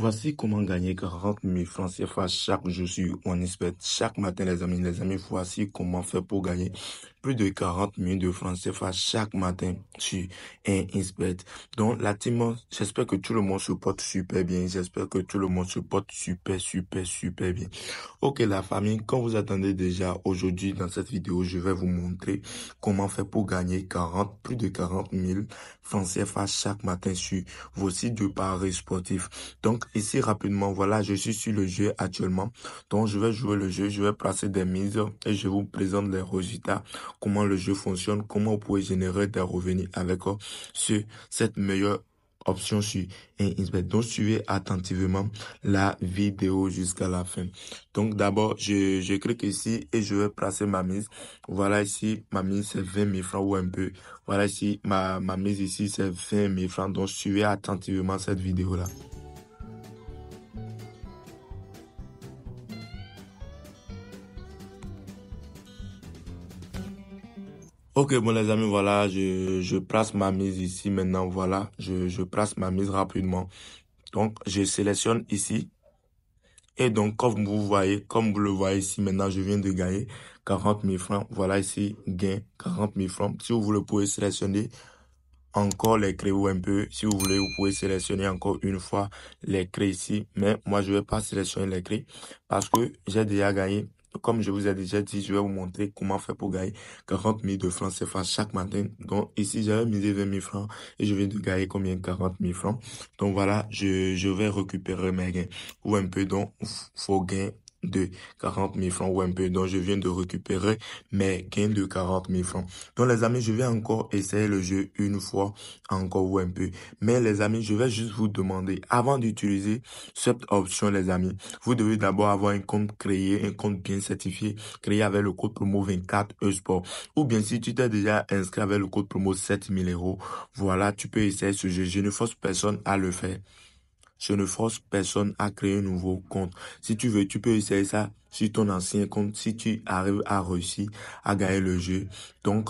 Voici comment gagner 40 000 francs CFA chaque jour sur espère Chaque matin, les amis, les amis, voici comment faire pour gagner plus de 40 000 de francs CFA chaque matin sur un Insbet. Donc, la team, j'espère que tout le monde se porte super bien. J'espère que tout le monde se porte super, super, super bien. Ok, la famille, quand vous attendez déjà aujourd'hui dans cette vidéo, je vais vous montrer comment faire pour gagner 40, plus de 40 000 francs CFA chaque matin sur vos sites de paris sportifs. Donc, ici, rapidement, voilà, je suis sur le jeu actuellement. Donc, je vais jouer le jeu, je vais placer des mises et je vous présente les résultats comment le jeu fonctionne, comment vous pouvez générer des revenus avec ce, oh, cette meilleure option sur Inspect. Donc, suivez attentivement la vidéo jusqu'à la fin. Donc, d'abord, je, clique ici et je vais placer ma mise. Voilà ici, ma mise, c'est 20 000 francs ou un peu. Voilà ici, ma, ma mise ici, c'est 20 000 francs. Donc, suivez attentivement cette vidéo-là. Ok, bon les amis, voilà, je, je place ma mise ici maintenant, voilà, je, je place ma mise rapidement. Donc, je sélectionne ici. Et donc, comme vous voyez, comme vous le voyez ici maintenant, je viens de gagner 40 000 francs. Voilà ici, gain 40 000 francs. Si vous voulez, pouvez sélectionner encore les ou un peu. Si vous voulez, vous pouvez sélectionner encore une fois les cris ici. Mais moi, je vais pas sélectionner les cris parce que j'ai déjà gagné comme je vous ai déjà dit, je vais vous montrer comment faire pour gagner 40 000 de francs CFA chaque matin. Donc ici, j'avais misé 20 000 francs et je viens de gagner combien 40 000 francs. Donc voilà, je, je vais récupérer mes gains. Ou un peu, donc, vos gain de 40 000 francs ou un peu. dont je viens de récupérer mes gains de 40 000 francs. Donc, les amis, je vais encore essayer le jeu une fois encore ou un peu. Mais les amis, je vais juste vous demander, avant d'utiliser cette option, les amis, vous devez d'abord avoir un compte créé, un compte bien certifié, créé avec le code promo 24 eSport. Ou bien, si tu t'es déjà inscrit avec le code promo 7000 euros, voilà, tu peux essayer ce jeu. Je ne force personne à le faire. Je ne force personne à créer un nouveau compte. Si tu veux, tu peux essayer ça sur ton ancien compte si tu arrives à réussir à gagner le jeu. Donc,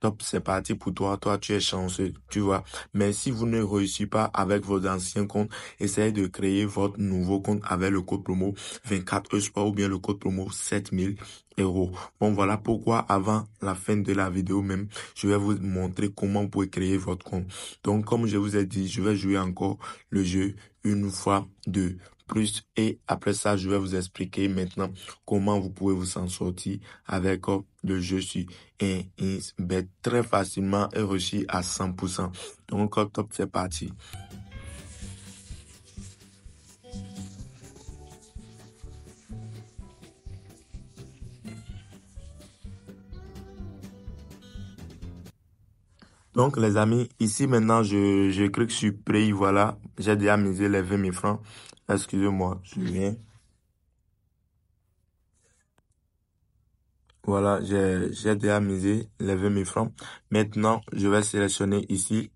top, c'est parti pour toi, toi tu es chanceux, tu vois. Mais si vous ne réussissez pas avec vos anciens comptes, essayez de créer votre nouveau compte avec le code promo 24 e ou bien le code promo 7000 euros. Bon, voilà pourquoi avant la fin de la vidéo même, je vais vous montrer comment vous pouvez créer votre compte. Donc, comme je vous ai dit, je vais jouer encore le jeu une fois deux et après ça, je vais vous expliquer maintenant comment vous pouvez vous en sortir avec oh, le jeu sur bet très facilement et reçu à 100%. Donc, oh, top, c'est parti. Donc, les amis, ici maintenant, je, je clique sur prix voilà. J'ai déjà misé les 20 000 francs. Excusez-moi, je viens. Voilà, j'ai déjà misé les 20 000 francs. Maintenant, je vais sélectionner ici.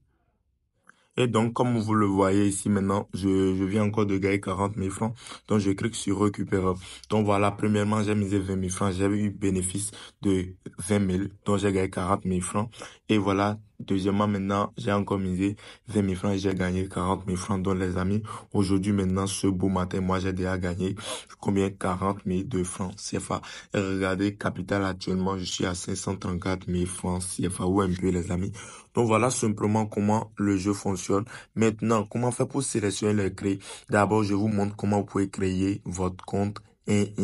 Et donc, comme vous le voyez ici maintenant, je, viens encore de gagner 40 000 francs. Donc, je clique sur récupérer. Donc, voilà, premièrement, j'ai misé 20 000 francs. J'avais eu bénéfice de 20 000. Donc, j'ai gagné 40 000 francs. Et voilà, Deuxièmement, maintenant, j'ai encore misé 20 000 francs et j'ai gagné 40 000 francs. Donc, les amis, aujourd'hui, maintenant, ce beau matin, moi, j'ai déjà gagné combien? 40 000 francs CFA. Et regardez, capital actuellement, je suis à 534 000 francs CFA ou peu les amis. Donc, voilà simplement comment le jeu fonctionne. Maintenant, comment faire pour sélectionner les créer? D'abord, je vous montre comment vous pouvez créer votre compte et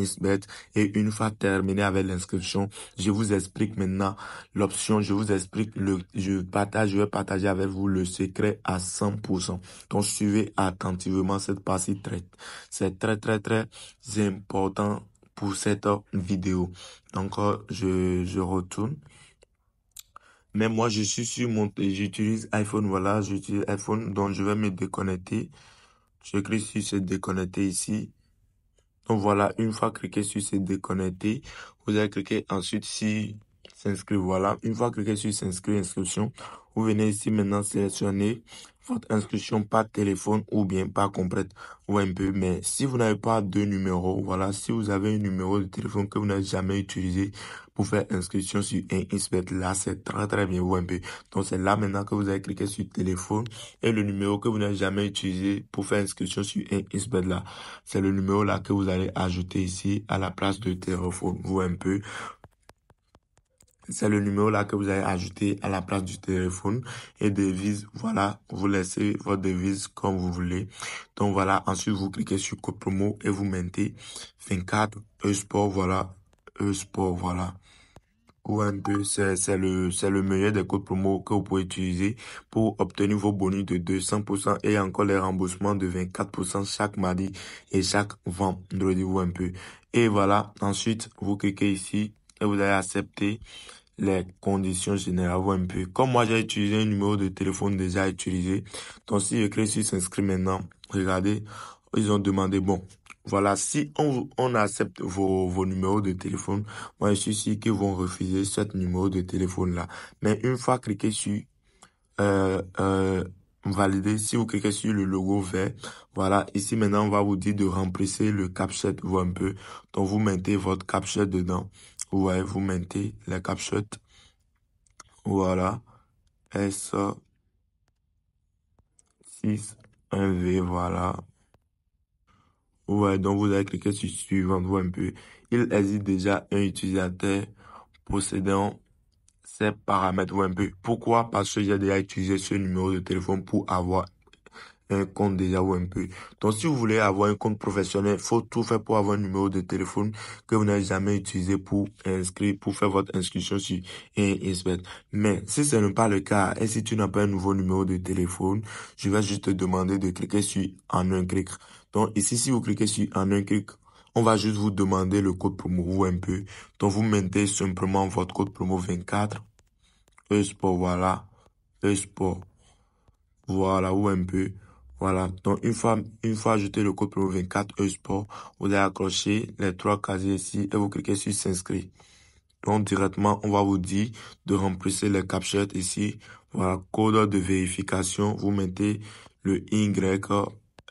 Et une fois terminé avec l'inscription, je vous explique maintenant l'option. Je vous explique le, je partage, je vais partager avec vous le secret à 100%. Donc, suivez attentivement cette partie traite. C'est très, très, très important pour cette vidéo. Donc, euh, je, je retourne. Mais moi, je suis sur mon, j'utilise iPhone, voilà, j'utilise iPhone, donc je vais me déconnecter. Je clique sur se déconnecter ici. Donc voilà, une fois cliqué sur se déconnecter, vous allez cliquer ensuite sur s'inscrire. Voilà. Une fois cliqué sur s'inscrire, inscription, vous venez ici maintenant sélectionner votre inscription par téléphone ou bien par complète ou un peu. Mais si vous n'avez pas de numéro, voilà, si vous avez un numéro de téléphone que vous n'avez jamais utilisé pour faire inscription sur un inspect, là, c'est très, très bien ou un peu. Donc, c'est là maintenant que vous avez cliquer sur téléphone et le numéro que vous n'avez jamais utilisé pour faire inscription sur un inspect, là, c'est le numéro là que vous allez ajouter ici à la place de téléphone ou un peu c'est le numéro là que vous avez ajouté à la place du téléphone et devise voilà vous laissez votre devise comme vous voulez donc voilà ensuite vous cliquez sur code promo et vous mettez 24 e-sport voilà e-sport voilà ou un peu, c'est le, c'est le meilleur des codes promo que vous pouvez utiliser pour obtenir vos bonus de 200% et encore les remboursements de 24% chaque mardi et chaque vendredi vous un peu. Et voilà. Ensuite, vous cliquez ici et vous allez accepter les conditions générales vont un peu. Comme moi, j'ai utilisé un numéro de téléphone déjà utilisé. Donc, si clique sur s'inscrit maintenant, regardez, ils ont demandé, bon, voilà, si on, accepte vos, vos numéros de téléphone, moi, je suis sûr qu'ils vont refuser ce numéro de téléphone-là. Mais une fois cliqué sur, euh, euh, valider, si vous cliquez sur le logo vert, voilà, ici maintenant, on va vous dire de remplacer le captcha, vous un peu. Donc, vous mettez votre captcha dedans. Ouais, vous mettez la shot Voilà. S 6 1V, voilà. Ouais, donc vous avez cliquer sur suivant, vous un peu. Il existe déjà un utilisateur possédant ces paramètres, un peu. Pourquoi? Parce que j'ai déjà utilisé ce numéro de téléphone pour avoir un compte déjà ou un peu. Donc, si vous voulez avoir un compte professionnel, faut tout faire pour avoir un numéro de téléphone que vous n'avez jamais utilisé pour inscrire, pour faire votre inscription sur Inspect. Mais si ce n'est pas le cas et si tu n'as pas un nouveau numéro de téléphone, je vais juste te demander de cliquer sur en un clic. Donc, ici, si vous cliquez sur en un clic, on va juste vous demander le code promo ou un peu. Donc, vous mettez simplement votre code promo 24. E-sport, voilà. E-sport. Voilà, ou un peu. Voilà. Donc, une fois, une fois ajouté le code promo 24 eSport, vous allez accrocher les trois casiers ici et vous cliquez sur s'inscrire. Donc, directement, on va vous dire de remplir les captures ici. Voilà. Code de vérification. Vous mettez le Y,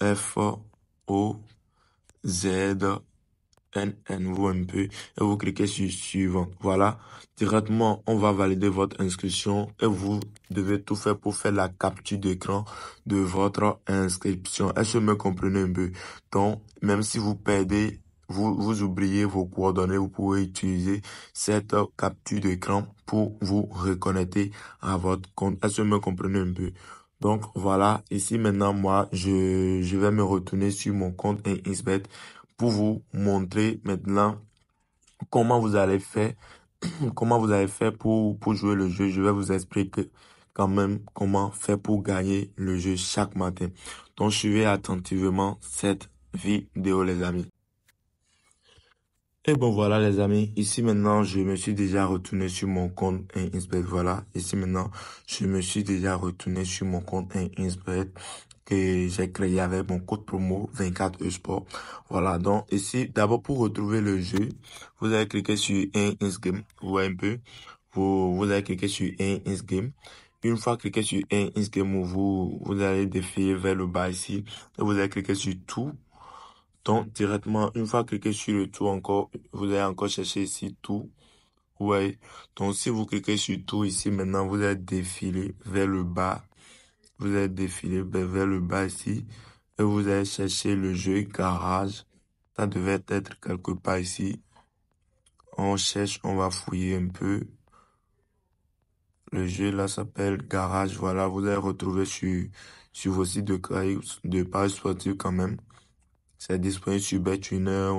F, O, Z, un, un nouveau un et vous cliquez sur suivant. Voilà. Directement, on va valider votre inscription et vous devez tout faire pour faire la capture d'écran de votre inscription. Est-ce que me comprenez un peu? Donc, même si vous perdez vous, vous oubliez vos coordonnées, vous pouvez utiliser cette capture d'écran pour vous reconnecter à votre compte. Est-ce que vous me comprenez un peu? Donc voilà, ici maintenant moi, je, je vais me retourner sur mon compte Inspect pour vous montrer maintenant comment vous allez faire, comment vous allez faire pour, pour jouer le jeu. Je vais vous expliquer quand même comment faire pour gagner le jeu chaque matin. Donc suivez attentivement cette vidéo les amis. Et bon voilà les amis, ici maintenant je me suis déjà retourné sur mon compte Inspect. Voilà, ici maintenant je me suis déjà retourné sur mon compte Inspect j'ai créé avec mon code promo 24 eSport. Voilà, donc ici, d'abord pour retrouver le jeu, vous allez cliquer sur un Game. Vous voyez un peu, vous, vous allez cliquer sur un Game. Une fois cliqué sur un Game, vous, vous allez défiler vers le bas ici. Et vous allez cliquer sur tout. Donc, directement, une fois cliqué sur le tout encore, vous allez encore chercher ici tout. Ouais. Donc, si vous cliquez sur tout ici, maintenant, vous allez défiler vers le bas vous êtes défilé ben, vers le bas ici et vous allez chercher le jeu garage. Ça devait être quelque part ici. On cherche, on va fouiller un peu. Le jeu là s'appelle Garage. Voilà, vous allez retrouver sur, sur vos sites de, de pages sportive quand même. C'est disponible sur Betwinner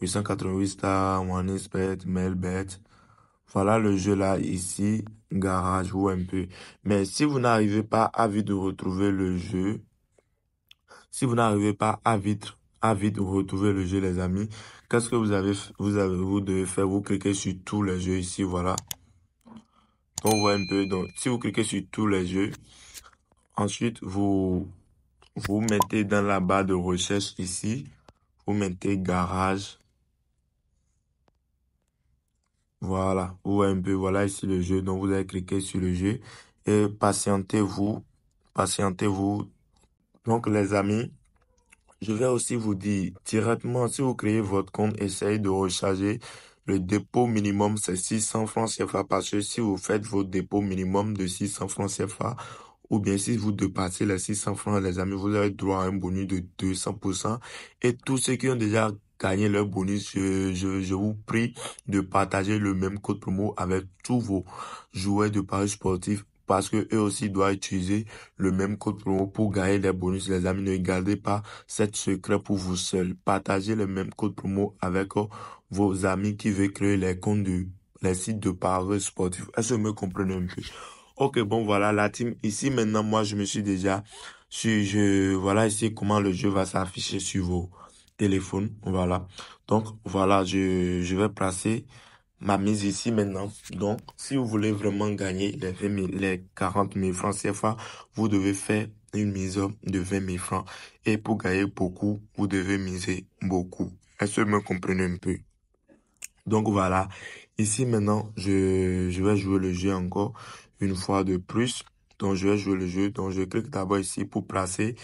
888 Star, mail MailBet. Voilà le jeu là ici, garage ou un peu. Mais si vous n'arrivez pas à vite retrouver le jeu, si vous n'arrivez pas à vite, à vite retrouver le jeu les amis, qu'est-ce que vous avez, vous avez, vous devez faire, vous cliquez sur tous les jeux ici, voilà. on voit un peu, donc si vous cliquez sur tous les jeux, ensuite vous, vous mettez dans la barre de recherche ici, vous mettez garage, voilà, ou un peu, voilà ici le jeu. Donc vous allez cliquer sur le jeu et patientez-vous, patientez-vous. Donc les amis, je vais aussi vous dire directement, si vous créez votre compte, essayez de recharger. Le dépôt minimum, c'est 600 francs CFA parce que si vous faites votre dépôt minimum de 600 francs CFA, ou bien si vous dépassez les 600 francs, les amis, vous avez droit à un bonus de 200%. Et tous ceux qui ont déjà gagner leur bonus. Je, je, vous prie de partager le même code promo avec tous vos joueurs de paris sportifs parce que eux aussi doivent utiliser le même code promo pour gagner des bonus. Les amis, ne gardez pas cette secret pour vous seuls. Partagez le même code promo avec vos amis qui veulent créer les comptes de les sites de paris sportifs. Est-ce que vous me comprenez un peu? Ok, bon, voilà, la team. Ici, maintenant, moi, je me suis déjà je, voilà, ici, comment le jeu va s'afficher sur vos, téléphone. Voilà. Donc voilà, je, vais placer ma mise ici maintenant. Donc, si vous voulez vraiment gagner les, les 40 000 francs fois vous devez faire une mise de 20 000 francs. Et pour gagner beaucoup, vous devez miser beaucoup. Est-ce que vous me comprenez un peu Donc voilà, ici maintenant, je, je vais jouer le jeu encore une fois de plus. Donc, je vais jouer le jeu. Donc, je clique d'abord ici pour placer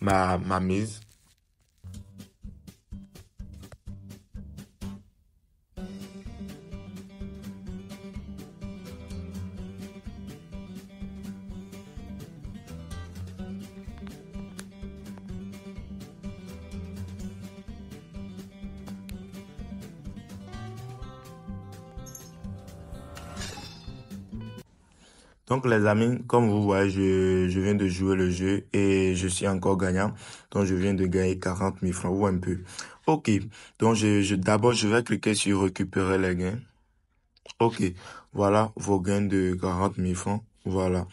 ma, ma mise. Donc les amis, comme vous voyez, je, viens de jouer le jeu et je suis encore gagnant. Donc je viens de gagner 40 000 francs ou un peu. Ok, donc je, d'abord je vais cliquer sur récupérer les gains. Ok, voilà vos gains de 40 000 francs. Voilà.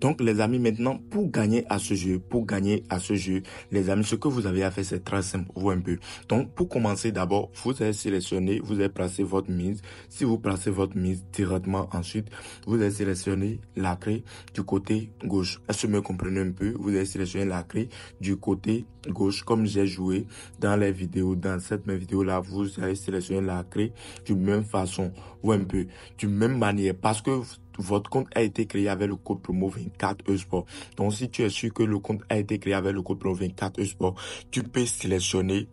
Donc les amis, maintenant, pour gagner à ce jeu, pour gagner à ce jeu, les amis, ce que vous avez à faire, c'est très simple, vous un peu. Donc pour commencer, d'abord, vous allez sélectionner, vous allez placer votre mise. Si vous placez votre mise directement ensuite, vous allez sélectionner la clé du côté gauche. Est-ce que vous me comprenez un peu Vous allez sélectionner la clé du côté gauche, comme j'ai joué dans les vidéos, dans cette vidéo-là, vous allez sélectionner la clé du même façon, ou un peu, du même manière, parce que votre compte a été créé avec le code promo 24 eSport. Donc, si tu es sûr que le compte a été créé avec le code promo 24 eSport, tu peux sélectionner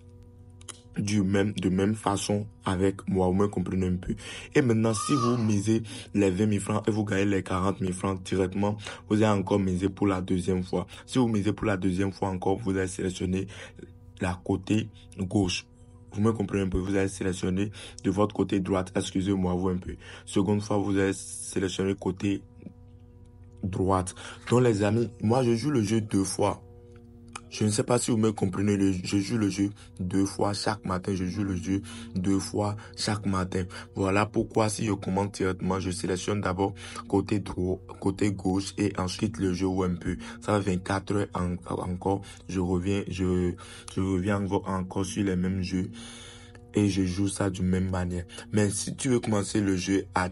du même, de même façon avec moi, au moins comprenez un peu. Et maintenant, si vous misez les 20 000 francs et vous gagnez les 40 000 francs directement, vous allez encore miser pour la deuxième fois. Si vous misez pour la deuxième fois encore, vous allez sélectionner la côté gauche. Vous me comprenez un peu, vous allez sélectionner de votre côté droite, excusez-moi vous un peu. Seconde fois, vous allez sélectionner côté droite. Donc les amis, moi je joue le jeu deux fois. Je ne sais pas si vous me comprenez. je joue le jeu deux fois chaque matin. Je joue le jeu deux fois chaque matin. Voilà pourquoi si je commence directement, je sélectionne d'abord côté droit, côté gauche et ensuite le jeu ou un peu. Ça va 24 heures encore. Je reviens, je, je reviens encore, sur les mêmes jeux et je joue ça d'une même manière. Mais si tu veux commencer le jeu à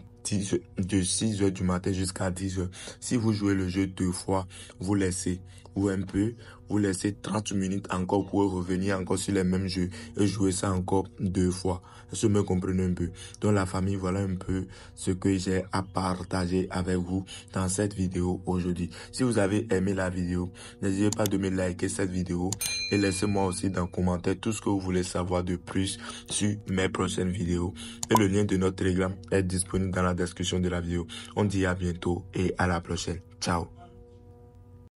de 6 heures du matin jusqu'à 10 heures, si vous jouez le jeu deux fois, vous laissez ou un peu, vous laissez 30 minutes encore pour revenir encore sur les mêmes jeux et jouer ça encore deux fois. Je me comprenez un peu. Donc la famille, voilà un peu ce que j'ai à partager avec vous dans cette vidéo aujourd'hui. Si vous avez aimé la vidéo, n'hésitez pas de me liker cette vidéo et laissez-moi aussi dans commentaire tout ce que vous voulez savoir de plus sur mes prochaines vidéos. Et le lien de notre Telegram est disponible dans la description de la vidéo. On dit à bientôt et à la prochaine. Ciao